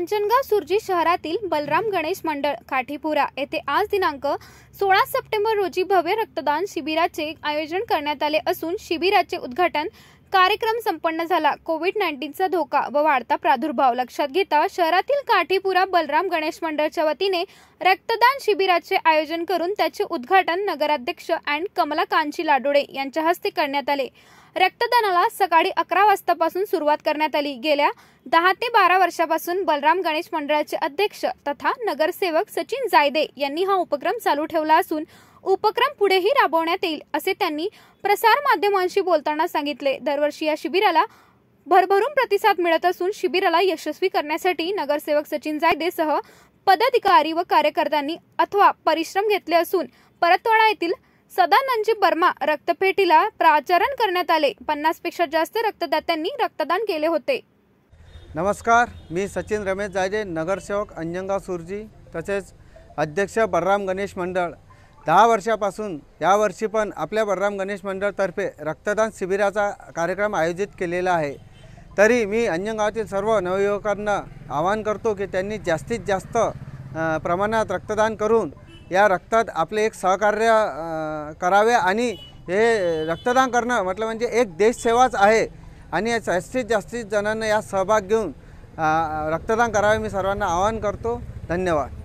कांचनगाव सुरजी शहरातील बलराम गणेश मंडळ काठीपुरा येथे आज दिनांक सोळा सप्टेंबर रोजी भव्य रक्तदान शिबिराचे आयोजन करण्यात आले असून शिबिराचे उद्घाटन कार्यक्रम संपन्न झाला कोविड नाईन्टीनचा धोका व वाढता प्रादुर्भाव लक्षात घेता शहरातील काठीपुरा बलराम गणेश मंडळच्या वतीने रक्तदान शिबिराचे आयोजन करून त्याचे उद्घाटन नगराध्यक्ष अँड कमला कांची लाडोडे यांच्या हस्ते करण्यात आले रक्तदानाला सकाळी अकरा वाजतापासून सुरुवात करण्यात आली गेल्या दहा ते बारा वर्षापासून बलराम गणेश मंडळाचे अध्यक्ष तथा नगरसेवक सचिन जायदे यांनी हा उपक्रम चालू ठेवला असून उपक्रम पुढेही राबवण्यात येईल असे त्यांनी प्रसार माध्यमांशी बोलताना सांगितले दरवर्षी या शिबिराला भरभरून प्रतिसाद मिळत असून शिबिराला यशस्वी करण्यासाठी नगरसेवक सचिन जायदेसह पदाधिकारी व कार्यकर्त्यांनी अथवा परिश्रम घेतले असून परतवाडा येथील सदानंदजी बर्मा रक्तपेटीला प्राचारण करण्यात आले पन्नास पेक्षा जास्त रक्तदात्यांनी रक्तदान केले होते नमस्कार मी सचिन रमेश जायजे नगरसेवक अंजंगाव सुरजी तसेच अध्यक्ष बलराम गणेश मंडळ दहा वर्षापासून यावर्षी पण आपल्या बलराम गणेश मंडळतर्फे रक्तदान शिबिराचा कार्यक्रम आयोजित केलेला आहे तरी मी अंजनगावातील सर्व नवयुवकांना आवाहन करतो की त्यांनी जास्तीत जास्त प्रमाणात रक्तदान करून या रक्तात आपले एक सहकार्य करावे आणि हे रक्तदान करणं म्हटलं म्हणजे एक देशसेवाच आहे आणि जास्तीत जास्तीत जणांना यात सहभाग घेऊन रक्तदान करावे मी सर्वांना आवाहन करतो धन्यवाद